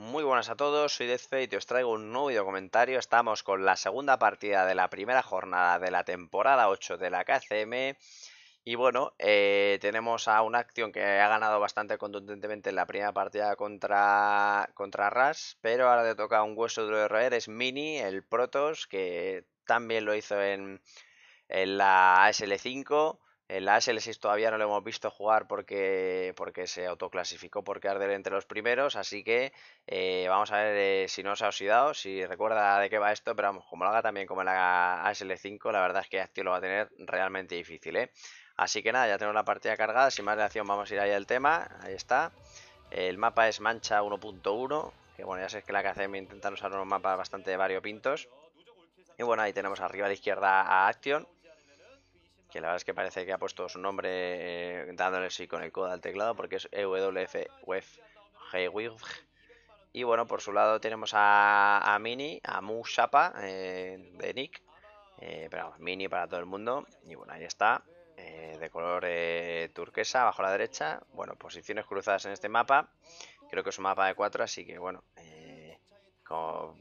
Muy buenas a todos, soy DeathFate y os traigo un nuevo video comentario. Estamos con la segunda partida de la primera jornada de la temporada 8 de la KCM. Y bueno, eh, tenemos a una acción que ha ganado bastante contundentemente en la primera partida contra, contra pero ahora le toca un hueso duro de roer, es Mini, el Protos, que también lo hizo en, la SL5. El 6 todavía no lo hemos visto jugar porque, porque se autoclasificó por quedar entre los primeros, así que eh, vamos a ver eh, si no se ha oxidado, si recuerda de qué va esto, pero vamos, como lo haga también como en la ASL5, la verdad es que Actio este lo va a tener realmente difícil. ¿eh? Así que nada, ya tenemos la partida cargada, sin más reacción vamos a ir ahí al tema, ahí está. El mapa es Mancha 1.1, que bueno, ya sé que la que hacemos intentar usar unos mapas bastante variopintos. Y bueno, ahí tenemos arriba a la izquierda a Action que la verdad es que parece que ha puesto su nombre eh, dándole sí con el codo al teclado porque es EWF y bueno, por su lado tenemos a, Mini, a Musapa eh, de Nick, eh, pero Mini para todo el mundo. Y bueno, ahí está, eh, de color turquesa, bajo la derecha. Bueno, posiciones cruzadas en este mapa. Creo que es un mapa de 4, así que bueno, como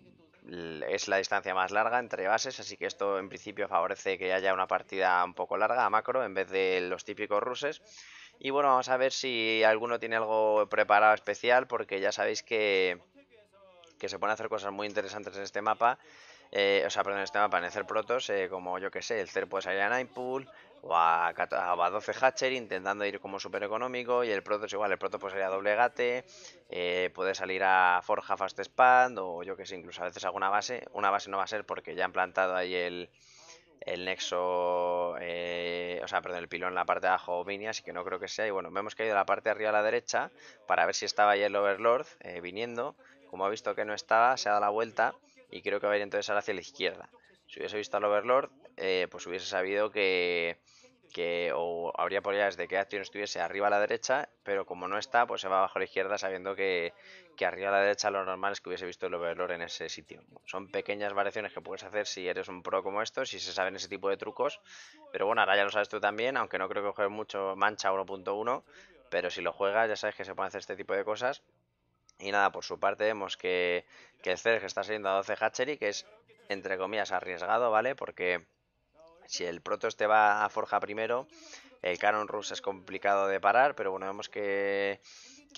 es la distancia más larga entre bases, así que esto en principio favorece que haya una partida un poco larga a macro en vez de los típicos ruses. Y bueno, vamos a ver si alguno tiene algo preparado especial, porque ya sabéis que, que se pueden hacer cosas muy interesantes en este mapa eh, o sea, perdón, este mapa para hacer protos, eh, como yo que sé, el Cer puede salir a Ninepool o a, 12 Hatcher intentando ir como super económico y el protos igual, el proto puede salir a doble gate, eh, puede salir a Forja Fast Expand o yo que sé, incluso a veces alguna base, una base no va a ser porque ya han plantado ahí el, el nexo, eh, o sea, perdón, el pilón en la parte de abajo Vini, así que no creo que sea. Y bueno, vemos que ha ido a la parte de arriba a la derecha para ver si estaba ahí el Overlord viniendo. Como ha visto que no estaba, se ha dado la vuelta y creo que va a ir entonces ahora hacia la izquierda. Si hubiese visto al Overlord, eh, pues hubiese sabido que, que o habría probabilidades de que Action estuviese arriba a la derecha, pero como no está, pues se va abajo a la izquierda sabiendo que, que, arriba a la derecha lo normal es que hubiese visto el overlord en ese sitio. Son pequeñas variaciones que puedes hacer si eres un pro como esto, si se saben ese tipo de trucos, pero bueno, ahora ya lo sabes tú también, aunque no creo que juegues mucho mancha 1.1, pero si lo juegas ya sabes que se pueden hacer este tipo de cosas y nada, por su parte vemos que, que el Zerg está saliendo a 12 Hatchery, que es entre comillas arriesgado, ¿vale? Porque si el Protoss te va a Forja primero, el Canon Rush es complicado de parar, pero bueno, vemos que,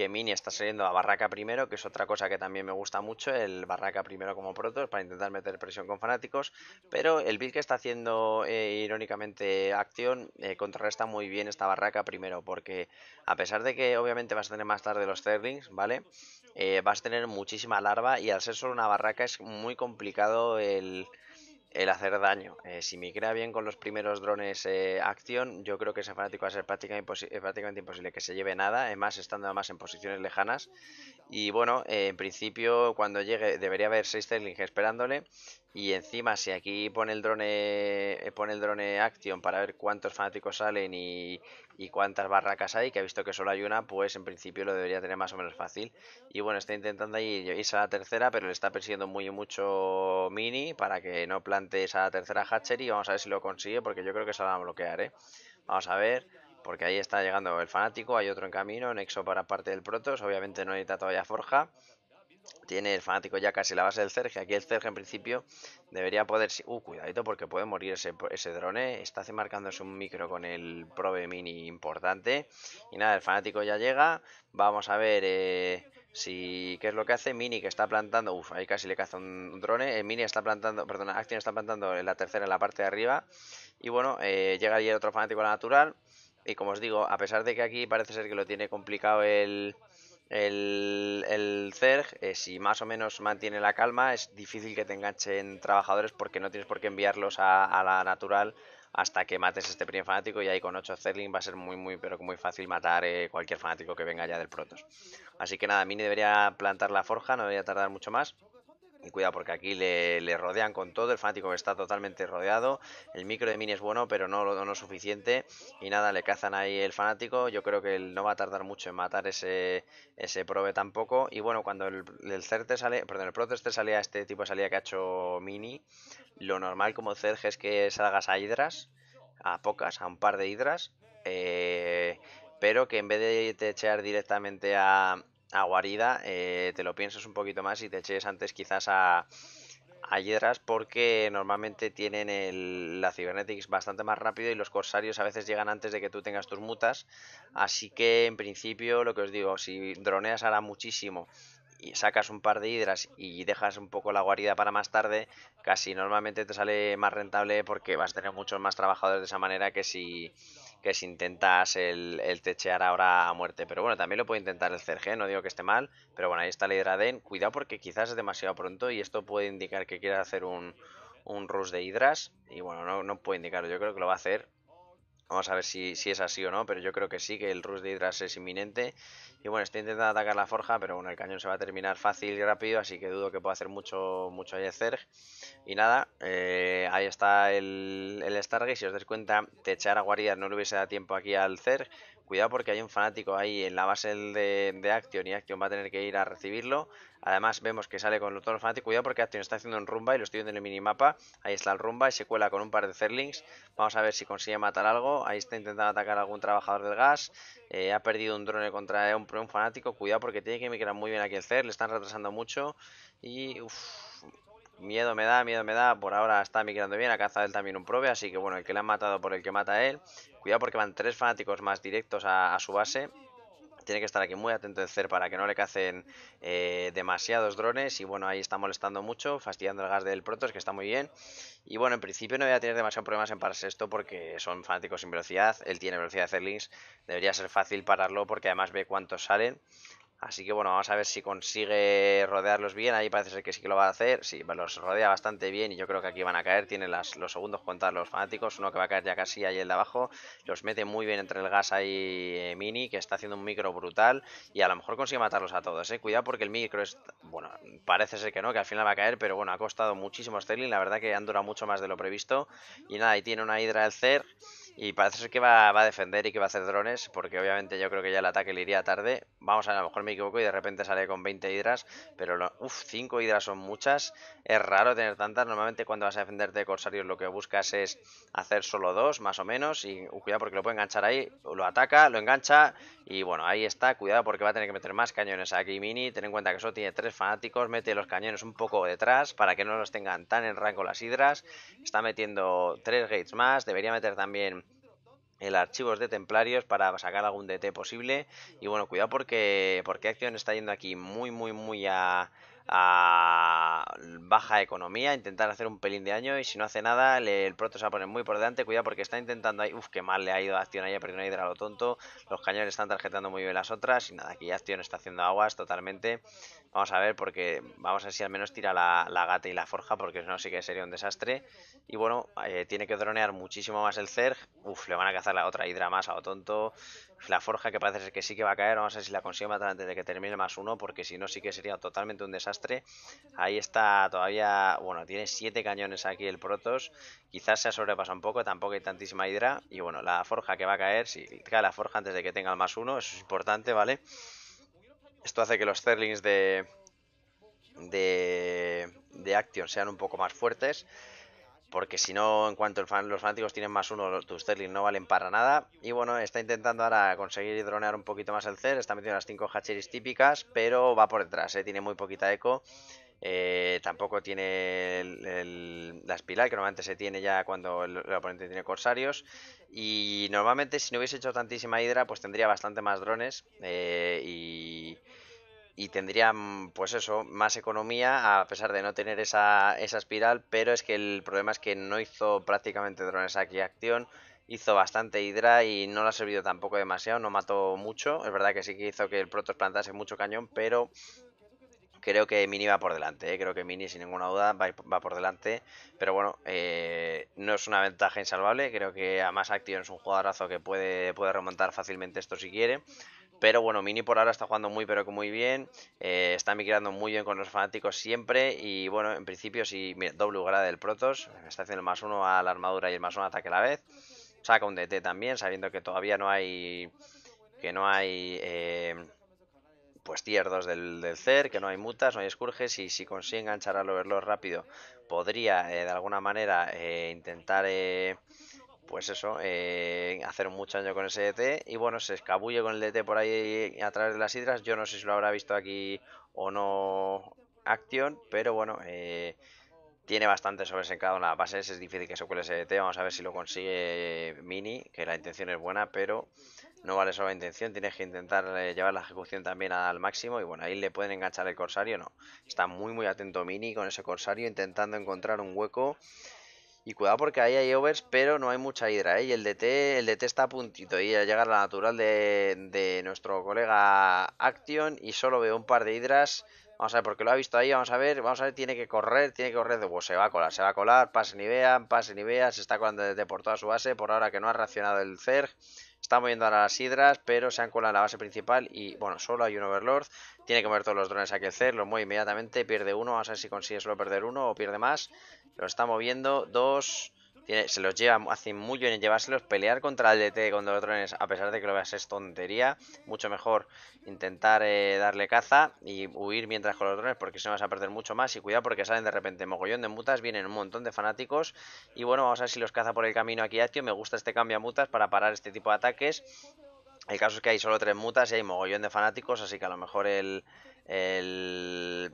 Mini está saliendo a Barraca primero, que es otra cosa que también me gusta mucho, el Barraca primero como Protoss para intentar meter presión con fanáticos, pero el build que está haciendo eh, irónicamente Acción eh, contrarresta muy bien esta Barraca primero, porque a pesar de que obviamente vas a tener más tarde los Zerlings, ¿vale? Eh, vas a tener muchísima larva y al ser solo una barraca es muy complicado el, hacer daño. Si eh, si migra bien con los primeros drones eh, acción, yo creo que ese fanático va a ser prácticamente, prácticamente imposible que se lleve nada, además estando además en posiciones lejanas y bueno, en principio cuando llegue debería haber 6 Sterling esperándole. Y encima si aquí pone el drone eh, pone el drone Action para ver cuántos fanáticos salen y, cuántas barracas hay, que ha visto que solo hay una, pues en principio lo debería tener más o menos fácil. Y bueno, está intentando ir irse a la tercera, pero le está persiguiendo muy mucho Mini para que no plante esa tercera y Vamos a ver si lo consigue, porque yo creo que se la va a bloquear, ¿eh? Vamos a ver porque ahí está llegando el fanático, hay otro en camino, Nexo para parte del Protos, obviamente no necesita todavía Forja. Tiene el fanático ya casi la base del Cerge. Aquí el Cerge en principio debería poder... Uh, cuidadito porque puede morir ese, drone. Está marcándose un micro con el Probe Mini importante. Y nada, el fanático ya llega. Vamos a ver... Eh, si, ¿Qué es lo que hace? Mini que está plantando. Uf, ahí casi le caza un drone. Eh, Mini está plantando. Perdona, Action está plantando en la tercera, en la parte de arriba. Y bueno, eh, llega ahí el otro fanático a la natural. Y como os digo, a pesar de que aquí parece ser que lo tiene complicado el, el, eh, si más o menos mantiene la calma, es difícil que te enganchen trabajadores porque no tienes por qué enviarlos a, la natural hasta que mates este primer fanático y ahí con 8 Zerling va a ser muy, muy, pero muy fácil matar eh, cualquier fanático que venga ya del Protoss. Así que nada, Mini debería plantar la forja, no debería tardar mucho más. Y cuidado, porque aquí le, rodean con todo. El fanático está totalmente rodeado. El micro de Mini es bueno, pero no lo no suficiente. Y nada, le cazan ahí el fanático. Yo creo que él no va a tardar mucho en matar ese, ese prove tampoco. Y bueno, cuando el, el sale, perdón, el sale a este tipo salía salida que ha hecho Mini, lo normal como Zerg es que salgas a hidras, a pocas, a un par de hidras. Eh, pero que en vez de echar directamente a, a guarida, eh, te lo piensas un poquito más y te eches antes quizás a, hidras porque normalmente tienen la Cybernetics bastante más rápido y los Corsarios a veces llegan antes de que tú tengas tus mutas. Así que en principio lo que os digo, si droneas hará muchísimo y sacas un par de hidras y dejas un poco la guarida para más tarde, casi normalmente te sale más rentable porque vas a tener muchos más trabajadores de esa manera que si que si intentas el, techear ahora a muerte. Pero bueno, también lo puede intentar el Cerge, no digo que esté mal. Pero bueno, ahí está la Hidraden. Cuidado porque quizás es demasiado pronto y esto puede indicar que quiera hacer un, un rush de Hidras. Y bueno, no, no puede indicarlo, yo creo que lo va a hacer. Vamos a ver si, es así o no, pero yo creo que sí, que el rush de Hydras es inminente. Y bueno, estoy intentando atacar la forja, pero bueno, el cañón se va a terminar fácil y rápido, así que dudo que pueda hacer mucho, mucho hacer Y nada, eh, ahí está el, el Stargate. Si os dais cuenta, te echar a guarida no le hubiese dado tiempo aquí al Zerg cuidado porque hay un fanático ahí en la base de, de, Action y Action va a tener que ir a recibirlo. Además vemos que sale con todos los fanáticos, cuidado porque Action está haciendo un rumba y lo estoy viendo en el minimapa. Ahí está el rumba y se cuela con un par de Zerlings. Vamos a ver si consigue matar algo. Ahí está intentando atacar a algún trabajador del gas. Eh, ha perdido un drone contra un, fanático. Cuidado porque tiene que migrar muy bien aquí el Zer. Le están retrasando mucho. Y uff, Miedo me da, miedo me da. Por ahora está migrando bien. Ha cazado él también un probe, Así que bueno, el que le han matado por el que mata a él. Cuidado porque van tres fanáticos más directos a, su base. Tiene que estar aquí muy atento de CER para que no le cacen eh, demasiados drones. Y bueno, ahí está molestando mucho, fastidiando el gas del es que está muy bien. Y bueno, en principio no voy a tener demasiados problemas en pararse esto porque son fanáticos sin velocidad. Él tiene velocidad de Zerlings. Debería ser fácil pararlo porque además ve cuántos salen. Así que bueno, vamos a ver si consigue rodearlos bien. Ahí parece ser que sí que lo va a hacer. Sí, los rodea bastante bien y yo creo que aquí van a caer. Tienen los segundos contar los fanáticos. Uno que va a caer ya casi ahí el de abajo. Los mete muy bien entre el gas ahí eh, Mini, que está haciendo un micro brutal. Y a lo mejor consigue matarlos a todos, eh. Cuidado porque el micro es... Bueno, parece ser que no, que al final va a caer. Pero bueno, ha costado muchísimo Sterling. La verdad que han durado mucho más de lo previsto. Y nada, ahí tiene una hidra el CER. Y parece ser que va, va, a defender y que va a hacer drones, porque obviamente yo creo que ya el ataque le iría tarde. Vamos a, a lo mejor me equivoco y de repente sale con 20 hidras, pero 5 hidras son muchas. Es raro tener tantas. Normalmente cuando vas a defenderte de corsarios lo que buscas es hacer solo dos, más o menos. Y uh, cuidado porque lo puede enganchar ahí, lo ataca, lo engancha. Y bueno, ahí está. Cuidado porque va a tener que meter más cañones aquí, Mini. Ten en cuenta que solo tiene tres fanáticos. Mete los cañones un poco detrás para que no los tengan tan en rango las hidras. Está metiendo tres gates más. Debería meter también el archivos de templarios para sacar algún DT posible. Y bueno, cuidado porque, porque Acción está yendo aquí muy, muy, muy a, a baja economía, intentar hacer un pelín de año y si no hace nada el Proto se va a poner muy por delante, cuidado porque está intentando ahí, uff, que mal le ha ido a Acción ahí, ha perdido una hidra a lo tonto, los cañones están tarjetando muy bien las otras y nada, aquí Acción está haciendo aguas totalmente, vamos a ver porque vamos a ver si al menos tira la, gata y la forja porque si no sí que sería un desastre y bueno, eh, tiene que dronear muchísimo más el Zerg, uff, le van a cazar la otra hidra más a lo tonto, la forja que parece que sí que va a caer, vamos a ver si la consigue matar antes de que termine más uno, porque si no sí que sería totalmente un desastre. Ahí está todavía, bueno, tiene siete cañones aquí el Protos, quizás se ha sobrepasado un poco, tampoco hay tantísima hidra. Y bueno, la forja que va a caer, si cae la forja antes de que tenga el más uno, eso es importante, ¿vale? Esto hace que los Zerlings de, de, de Action sean un poco más fuertes porque si no, en cuanto los fanáticos tienen más uno, tus Sterling no valen para nada. Y bueno, está intentando ahora conseguir dronear un poquito más el CER, está metiendo las 5 hacheris típicas, pero va por detrás, ¿eh? tiene muy poquita eco. Eh, tampoco tiene la espiral que normalmente se tiene ya cuando el, el, oponente tiene corsarios. Y normalmente si no hubiese hecho tantísima hidra, pues tendría bastante más drones. Eh, y y tendría mm, pues eso, más economía a pesar de no tener esa, esa espiral, pero es que el problema es que no hizo prácticamente drones aquí acción, hizo bastante hidra y no le ha servido tampoco demasiado, no mató mucho, es verdad que sí que hizo que el Protos plantase mucho cañón, pero creo que Mini va por delante, ¿eh? creo que Mini sin ninguna duda va, por delante, pero bueno, eh, no es una ventaja insalvable, creo que además Action es un jugadorazo que puede, puede remontar fácilmente esto si quiere. Pero bueno, Mini por ahora está jugando muy pero que muy bien. Eh, está migrando muy bien con los fanáticos siempre. Y bueno, en principio si mira, doble grado del Protos. Está haciendo el más uno a la armadura y el más uno ataque a la vez. Saca un DT también, sabiendo que todavía no hay... Que no hay... Eh, pues tier del, del CER, que no hay mutas, no hay escurges y si consigue enganchar al overlord rápido podría eh, de alguna manera intentar pues eso, eh, hacer mucho año con ese DT. E y bueno, se escabulle con el DT e por ahí a través de las hidras. Yo no sé si lo habrá visto aquí o no Action, pero bueno, eh, tiene bastante sobresencado en la base. Es difícil que se cuele ese DT. E Vamos a ver si lo consigue Mini, que la intención es buena, pero no vale solo la intención. Tienes que intentar eh, llevar la ejecución también al máximo. Y bueno, ahí le pueden enganchar el corsario, no. Está muy, muy atento Mini con ese corsario, intentando encontrar un hueco y cuidado porque ahí hay overs, pero no hay mucha hidra, ¿eh? Y el DT, el DT está a puntito y al llegar a la natural de, nuestro colega Action. Y solo veo un par de hidras. Vamos a ver, porque lo ha visto ahí, vamos a ver, vamos a ver, tiene que correr, tiene que correr. se va a colar, se va a colar, pase ni vean, pase ni vean, se está colando desde por toda su base, por ahora que no ha reaccionado el CERG. Está moviendo ahora las hidras, pero se han colado en la base principal y bueno, solo hay un overlord. Tiene que mover todos los drones a crecer, los mueve inmediatamente, pierde uno, vamos a ver si consigue solo perder uno o pierde más. Lo está moviendo, dos, tiene, se los lleva, hace muy bien en llevárselos, pelear contra el DT con los drones, a pesar de que lo veas es tontería, mucho mejor intentar eh, darle caza y huir mientras con los drones, porque si no vas a perder mucho más, y cuidado porque salen de repente mogollón de mutas, vienen un montón de fanáticos, y bueno, vamos a ver si los caza por el camino aquí tío, me gusta este cambio a mutas para parar este tipo de ataques, el caso es que hay solo tres mutas y hay mogollón de fanáticos, así que a lo mejor el, el,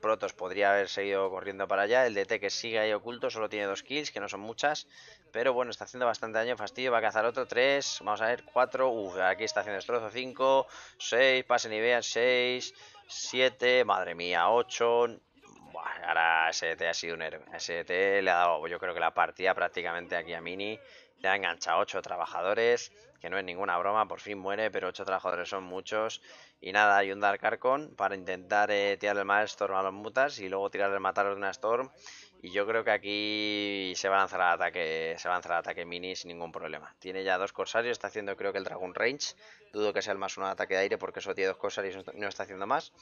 Protos podría haber seguido corriendo para allá. El DT que sigue ahí oculto solo tiene dos kills, que no son muchas. Pero bueno, está haciendo bastante daño. Fastidio va a cazar otro. Tres, vamos a ver, cuatro. Uf, aquí está haciendo destrozo. Cinco, seis, pasen y vean. Seis, siete, madre mía, ocho. Buah, ahora SDT ha sido un héroe. SDT le ha dado, yo creo que la partida prácticamente aquí a Mini engancha ocho trabajadores, que no es ninguna broma, por fin muere, pero ocho trabajadores son muchos. Y nada, hay un Dark Archon para intentar eh, tirar el Maelstorm a los mutas y luego tirar el Matar de una Storm. Y yo creo que aquí se va a lanzar el ataque, se va a lanzar ataque mini sin ningún problema. Tiene ya dos corsarios, está haciendo creo que el Dragon Range. Dudo que sea el más un ataque de aire porque eso tiene dos corsarios y no está haciendo más.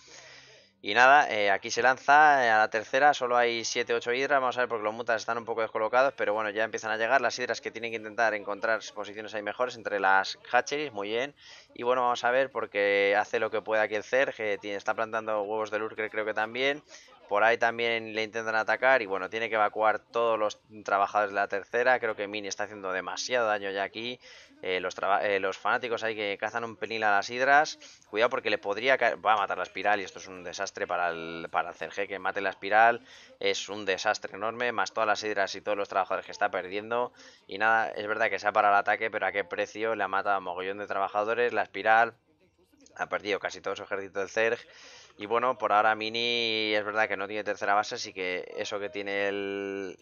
Y nada, eh, aquí se lanza, eh, a la tercera solo hay 7-8 hidras, vamos a ver porque los mutas están un poco descolocados, pero bueno, ya empiezan a llegar las hidras que tienen que intentar encontrar posiciones ahí mejores entre las hatcheries, muy bien. Y bueno, vamos a ver porque hace lo que puede aquí el que eh, está plantando huevos de Lurker creo que también, por ahí también le intentan atacar y bueno, tiene que evacuar todos los trabajadores de la tercera. Creo que Mini está haciendo demasiado daño ya aquí. Eh, los, eh, los, fanáticos ahí que cazan un pelín a las hidras. Cuidado porque le podría Va a matar la espiral y esto es un desastre para el, para Cerge que mate la espiral. Es un desastre enorme, más todas las hidras y todos los trabajadores que está perdiendo. Y nada, es verdad que se ha parado el ataque, pero a qué precio le ha matado a mogollón de trabajadores. La espiral ha perdido casi todo su ejército del Cerg. Y bueno, por ahora Mini es verdad que no tiene tercera base, así que eso que tiene el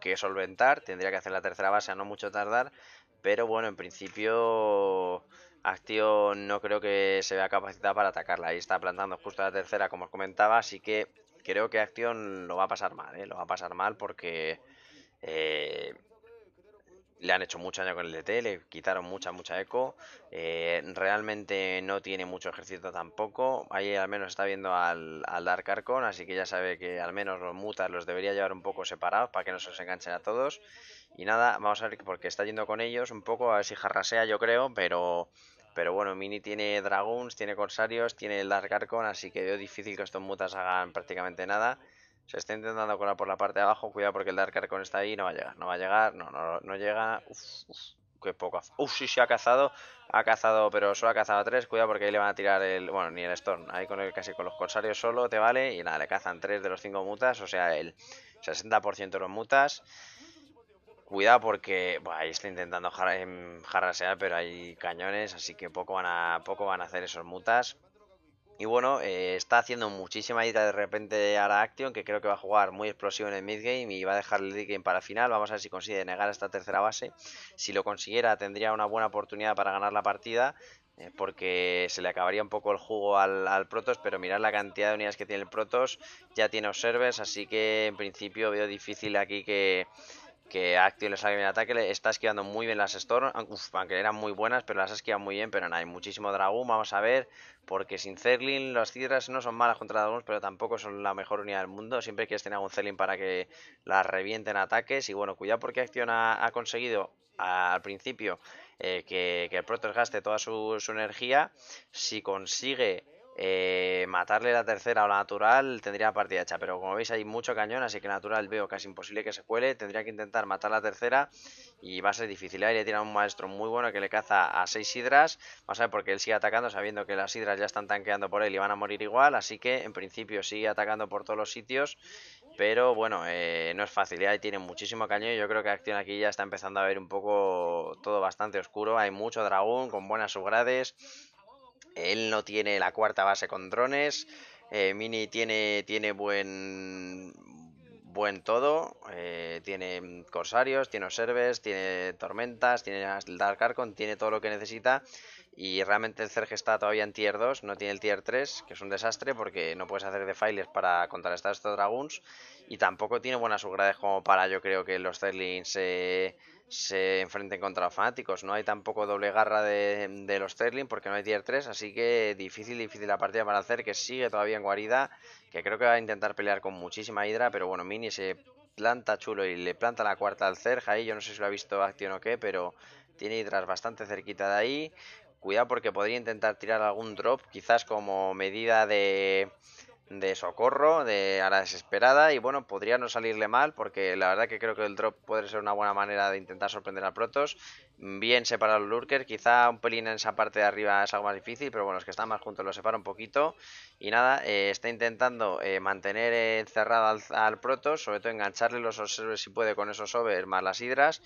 que solventar, tendría que hacer la tercera base no mucho tardar. Pero bueno, en principio Acción no creo que se vea capacitada para atacarla. Ahí está plantando justo la tercera, como os comentaba, así que creo que Acción lo va a pasar mal, ¿eh? lo va a pasar mal porque eh, le han hecho mucho daño con el DT, e le quitaron mucha, mucha eco. Eh, realmente no tiene mucho ejército tampoco. Ahí al menos está viendo al, Dark Archon, así que ya sabe que al menos los mutas los debería llevar un poco separados para que no se los enganchen a todos. Y nada, vamos a ver porque está yendo con ellos un poco, a ver si jarrasea yo creo, pero... Pero bueno, Mini tiene dragons, tiene Corsarios, tiene el Dark Archon, así que veo difícil que estos mutas hagan prácticamente nada. Se está intentando colar por la parte de abajo. Cuidado porque el Dark con está ahí. No va a llegar. No va a llegar. No, no, llega. uff, qué poco. uff, sí, se ha cazado. Ha cazado, pero solo ha cazado a tres. Cuidado porque ahí le van a tirar el... Bueno, ni el Storm. Ahí con el, casi con los corsarios solo te vale. Y nada, le cazan tres de los cinco mutas. O sea, el 60% de los mutas. Cuidado porque bueno, ahí está intentando em, jarrasear, pero hay cañones, así que poco van a poco van a hacer esos mutas. Y bueno, eh, está haciendo muchísima ayuda de repente a Action, que creo que va a jugar muy explosivo en el midgame y va a dejar el game para final. Vamos a ver si consigue negar esta tercera base. Si lo consiguiera, tendría una buena oportunidad para ganar la partida, eh, porque se le acabaría un poco el juego al, al, pero mirad la cantidad de unidades que tiene el Protos Ya tiene observers, así que en principio veo difícil aquí que, que Actio le sale bien el ataque, le está esquivando muy bien las Storm, aunque eran muy buenas, pero las ha esquivado muy bien, pero no hay muchísimo Dragón, vamos a ver, porque sin Zerlin los Cidras no son malas contra Dragons, pero tampoco son la mejor unidad del mundo, siempre quieres tener algún Zerlin para que las revienten ataques, y bueno, cuidado porque Action ha, conseguido al principio eh, que, el Protoss gaste toda su energía, si consigue eh, matarle la tercera o la natural tendría la partida hecha, pero como veis hay mucho cañón, así que natural veo casi imposible que se cuele. Tendría que intentar matar la tercera y va a ser difícil. Ahí le a un maestro muy bueno que le caza a seis hidras. Vamos a ver porque él sigue atacando sabiendo que las hidras ya están tanqueando por él y van a morir igual, así que en principio sigue atacando por todos los sitios. Pero bueno, eh, no es fácil, ¿eh? ahí tiene muchísimo cañón y yo creo que acción aquí ya está empezando a ver un poco todo bastante oscuro. Hay mucho dragón con buenas subgrades él no tiene la cuarta base con drones. Eh, Mini tiene, tiene buen, buen todo. Eh, tiene corsarios, tiene observes, tiene tormentas, tiene el Dark Archon, tiene todo lo que necesita. Y realmente el Cerge está todavía en tier 2, no tiene el tier 3, que es un desastre porque no puedes hacer defiles para contrarrestar estos dragons. Y tampoco tiene buenas upgrades como para yo creo que los Zerlings eh, se enfrenten contra fanáticos. No hay tampoco doble garra de, los Sterling porque no hay tier 3, así que difícil, difícil la partida para hacer, que sigue todavía en guarida, que creo que va a intentar pelear con muchísima hidra, pero bueno, Mini se planta chulo y le planta la cuarta al Cerja ahí, yo no sé si lo ha visto acción o qué, pero tiene hidras bastante cerquita de ahí. Cuidado porque podría intentar tirar algún drop, quizás como medida de de socorro, de a la desesperada. Y bueno, podría no salirle mal, porque la verdad que creo que el drop puede ser una buena manera de intentar sorprender a Protos. Bien separar el Lurker, quizá un pelín en esa parte de arriba es algo más difícil, pero bueno, los que están más juntos lo separa un poquito. Y nada, eh, está intentando eh, mantener encerrado al, Protos, sobre todo engancharle los observers si puede con esos over más las hidras.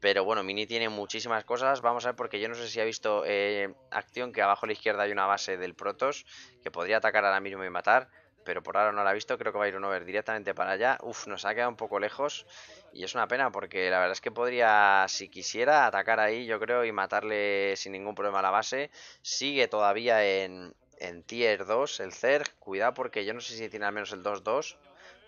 Pero bueno, Mini tiene muchísimas cosas. Vamos a ver, porque yo no sé si ha visto eh, acción que abajo a la izquierda hay una base del Protos que podría atacar ahora mismo y matar pero por ahora no la ha visto, creo que va a ir a over directamente para allá. Uf, nos ha quedado un poco lejos y es una pena porque la verdad es que podría, si quisiera, atacar ahí yo creo y matarle sin ningún problema a la base. Sigue todavía en, tier 2 el Zerg, cuidado porque yo no sé si tiene al menos el 2-2.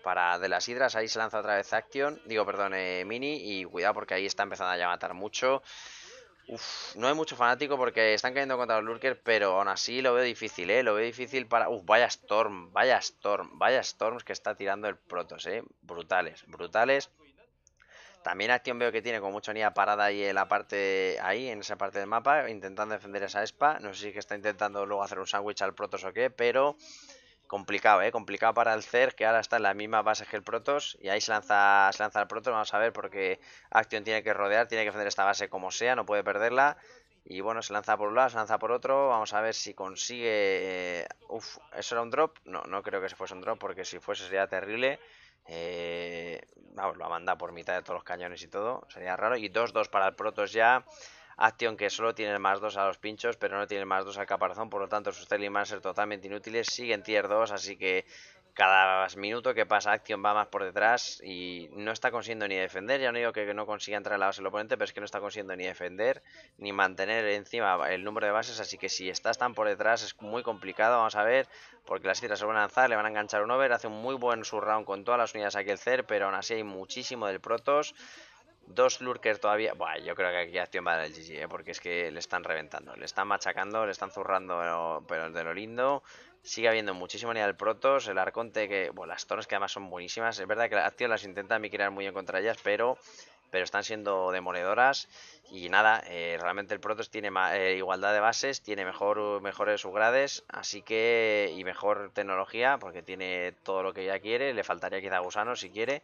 Para de las hidras, ahí se lanza otra vez Action, digo, perdón, eh, Mini, y cuidado porque ahí está empezando a ya matar mucho. Uf, no hay mucho fanático porque están cayendo contra los Lurkers, pero aún así lo veo difícil, ¿eh? Lo veo difícil para... Uf, vaya Storm, vaya Storm, vaya Storms que está tirando el Protos, ¿eh? Brutales, brutales. También Action veo que tiene con mucha niña parada ahí en la parte... Ahí, en esa parte del mapa, intentando defender esa Espa. No sé si que está intentando luego hacer un sándwich al Protos o qué, pero... Complicado, ¿eh? Complicado para el CER, que ahora está en la misma base que el Protoss. Y ahí se lanza, se lanza el Protoss. Vamos a ver, porque Action tiene que rodear, tiene que defender esta base como sea, no puede perderla. Y bueno, se lanza por un lado, se lanza por otro. Vamos a ver si consigue... Eh, uf, ¿eso era un drop? No, no creo que se fuese un drop, porque si fuese sería terrible. Eh, vamos, lo ha mandado por mitad de todos los cañones y todo. Sería raro. Y 2-2 para el Protos ya. Action que solo tiene más 2 a los pinchos, pero no tiene más 2 al caparazón, por lo tanto sus ser totalmente inútiles, siguen tier 2, así que cada minuto que pasa Action va más por detrás y no está consiguiendo ni defender, ya no digo que no consiga entrar a la base del oponente, pero es que no está consiguiendo ni defender ni mantener encima el número de bases, así que si estás tan por detrás es muy complicado, vamos a ver, porque las tiras se van a lanzar, le van a enganchar un over, hace un muy buen surround con todas las unidades aquí el CER, pero aún así hay muchísimo del Protos Dos lurkers todavía. yo creo que aquí acción va a dar el GG, eh, porque es que le están reventando, le están machacando, le están zurrando, pero de lo lindo. Sigue habiendo muchísimo el Protos, el Arconte, que. Bueno, las torres que además son buenísimas. Es verdad que la acción las intenta crear muy en contra ellas, pero. Pero están siendo demoledoras. Y nada, eh, realmente el Protos tiene eh, igualdad de bases, tiene mejor, mejores subgrades, así que. y mejor tecnología, porque tiene todo lo que ya quiere. Le faltaría quizá gusano si quiere.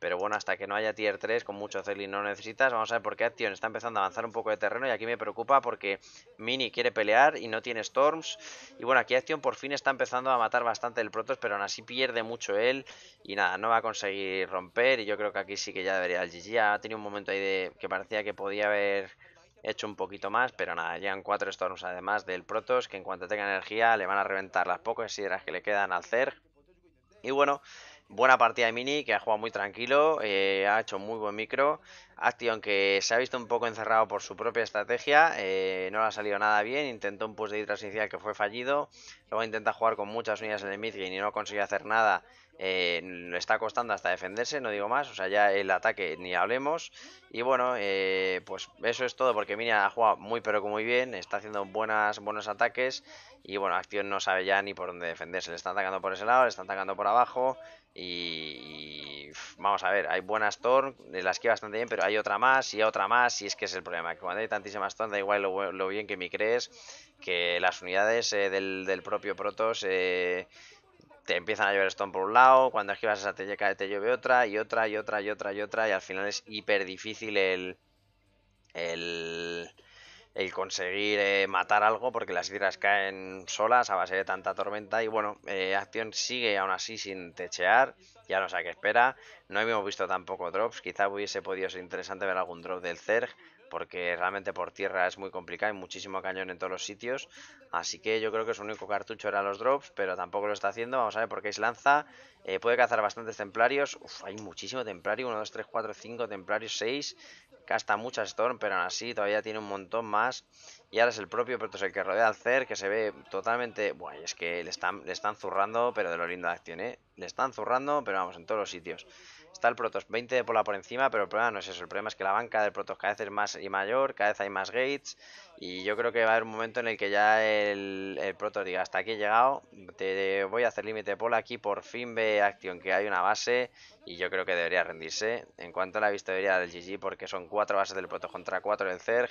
Pero bueno, hasta que no haya tier 3 con mucho y no necesitas. Vamos a ver por qué Action está empezando a avanzar un poco de terreno. Y aquí me preocupa porque Mini quiere pelear y no tiene Storms. Y bueno, aquí Action por fin está empezando a matar bastante el Protoss. Pero aún así pierde mucho él. Y nada, no va a conseguir romper. Y yo creo que aquí sí que ya debería el GG. Ha tenido un momento ahí de que parecía que podía haber hecho un poquito más, pero nada, llegan cuatro Storms además del Protoss, que en cuanto tenga energía le van a reventar las pocas sideras que le quedan al Zerg. Y bueno, buena partida de Mini, que ha jugado muy tranquilo, eh, ha hecho muy buen micro Action ah, que se ha visto un poco encerrado por su propia estrategia, eh, no le ha salido nada bien, intentó un push de hitras inicial que fue fallido, luego intenta jugar con muchas unidades en el midgame y no consigue hacer nada, eh, le está costando hasta defenderse, no digo más, o sea, ya el ataque ni hablemos, y bueno, eh, pues eso es todo, porque Minia ha jugado muy pero que muy bien, está haciendo buenas, buenos ataques, y bueno, Action no sabe ya ni por dónde defenderse, le están atacando por ese lado, le están atacando por abajo, y vamos a ver, hay buenas TORN, eh, las que bastante bien, pero hay otra más y otra más, y es que es el problema, que cuando hay tantísimas Thorn, da igual lo, bien que me crees, que las unidades eh, del, propio Protoss eh, te empiezan a llover Stone por un lado, cuando esquivas esa te, te llueve otra, y otra, y otra, y otra, y otra, y al final es hiper difícil el... el el conseguir eh, matar algo porque las hidras caen solas a base de tanta tormenta y bueno, eh, acción sigue aún así sin techear, ya no sé a qué espera, no hemos visto tampoco drops, quizá hubiese podido ser interesante ver algún drop del Zerg porque realmente por tierra es muy complicado, hay muchísimo cañón en todos los sitios, así que yo creo que su único cartucho era los drops, pero tampoco lo está haciendo, vamos a ver por qué es lanza, eh, puede cazar bastantes templarios, Uf, hay muchísimo templario, 1, 2, 3, 4, 5 templarios, 6, hasta mucha Storm, pero aún así todavía tiene un montón más. Y ahora es el propio Protoss el que rodea al Cer, que se ve totalmente... Bueno, es que le están, le están zurrando, pero de lo lindo de acción, ¿eh? Le están zurrando, pero vamos, en todos los sitios. Está el Protoss 20 de pola por encima, pero el problema no es eso. El problema es que la banca del Protoss cada vez es más y mayor, cada vez hay más gates. Y yo creo que va a haber un momento en el que ya el, el diga, hasta aquí he llegado, te voy a hacer límite de pola, aquí por fin ve acción que hay una base y yo creo que debería rendirse. En cuanto a la victoria del GG, porque son cuatro bases del proto contra cuatro del Zerg,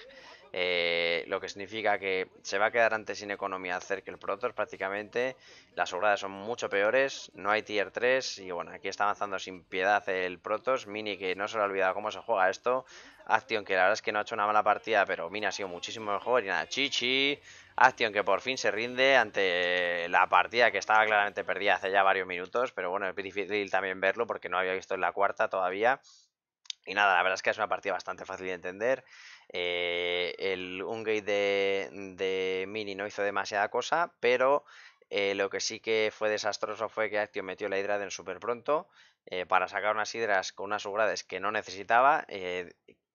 eh, lo que significa que se va a quedar antes sin economía Zerg que el protos prácticamente, las jugadas son mucho peores, no hay tier 3 y bueno, aquí está avanzando sin piedad el protos, Mini que no se lo ha olvidado cómo se juega esto, Action, que la verdad es que no ha hecho una mala partida, pero Mini ha sido muchísimo mejor. Y nada, Chichi. Action que por fin se rinde ante la partida que estaba claramente perdida hace ya varios minutos. Pero bueno, es difícil también verlo porque no había visto en la cuarta todavía. Y nada, la verdad es que es una partida bastante fácil de entender. Eh, el Ungate de, Mini no hizo demasiada cosa, pero eh, lo que sí que fue desastroso fue que Action metió la Hydra del súper pronto eh, para sacar unas hidras con unas subgrades que no necesitaba,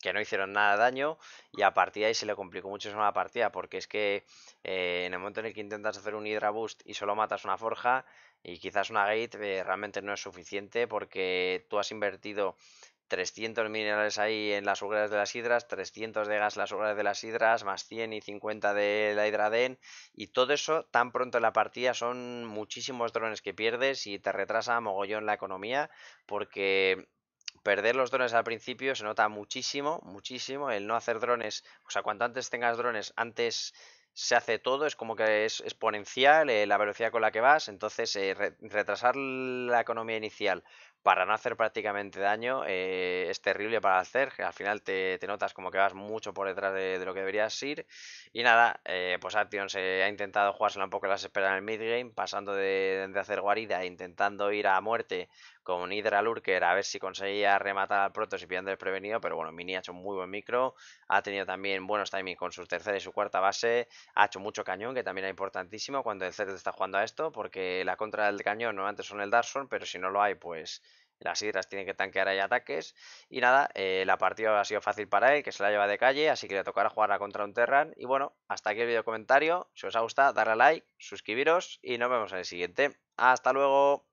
que no hicieron nada de daño y a partir de ahí se le complicó muchísimo la partida porque es que eh, en el momento en el que intentas hacer un Hydra Boost y solo matas una forja y quizás una gate eh, realmente no es suficiente porque tú has invertido 300 minerales ahí en las hogueras de las hidras, 300 de gas en las hogueras de las hidras, más 100 y 50 de la hidraden, y todo eso tan pronto en la partida son muchísimos drones que pierdes y te retrasa mogollón la economía, porque perder los drones al principio se nota muchísimo, muchísimo. El no hacer drones, o sea, cuanto antes tengas drones, antes se hace todo, es como que es exponencial eh, la velocidad con la que vas, entonces eh, retrasar la economía inicial para no hacer prácticamente daño eh, es terrible para hacer, al final te, notas como que vas mucho por detrás de, lo que deberías ir y nada, pues Action se ha intentado jugársela un poco las esperas en el midgame, pasando de, de hacer guarida e intentando ir a muerte con Lurker, a ver si conseguía rematar al Protoss y pillando prevenido, pero bueno, Mini ha hecho un muy buen micro, ha tenido también buenos timings con su tercera y su cuarta base, ha hecho mucho cañón, que también es importantísimo cuando el Zed está jugando a esto, porque la contra del cañón no antes son el Darson, pero si no lo hay, pues las hidras tienen que tanquear ahí ataques. Y nada, eh, la partida ha sido fácil para él, que se la lleva de calle, así que le tocará a contra un Terran. Y bueno, hasta aquí el vídeo comentario. Si os ha gustado, darle a like, suscribiros y nos vemos en el siguiente. ¡Hasta luego!